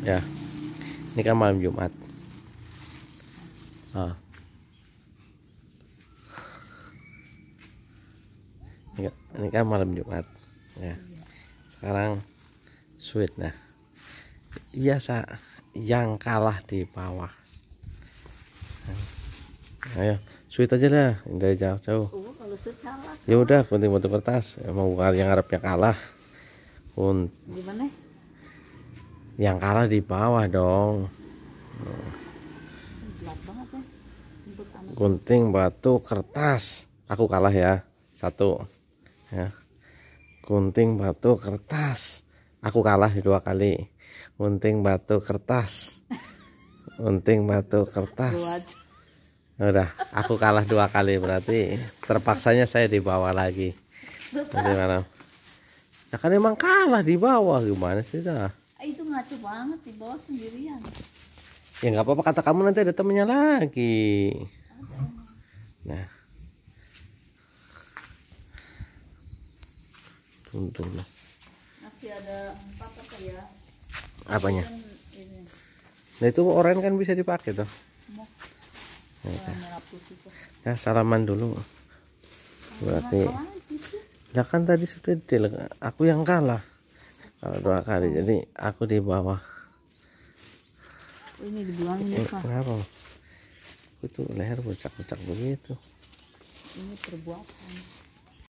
ya ini kan malam Jumat ah. ini kan, kan malam Jumat ya sekarang sweet nah biasa yang kalah di bawah ayo sweet aja lah dari jauh-jauh oh, ya udah penting untuk kertas emang bukan yang harapnya kalah pun yang kalah di bawah dong gunting batu kertas aku kalah ya satu ya gunting batu kertas aku kalah dua kali gunting batu kertas gunting batu kertas udah aku kalah dua kali berarti terpaksanya saya dibawa lagi bagaimana ya kan emang kalah di bawah gimana sih dah satu banget di bawah sendirian ya nggak apa-apa kata kamu nanti ada temennya lagi nah untung lah masih ada empat apa ya apanya ini. nah itu orang kan bisa dipakai toh nah, ya, salaman dulu berarti ya kan tadi sudah deal aku yang kalah kalau dua kali jadi aku di bawah ini dibuang ini eh, pak kenapa itu leher bocak-bocak begitu ini perbuatan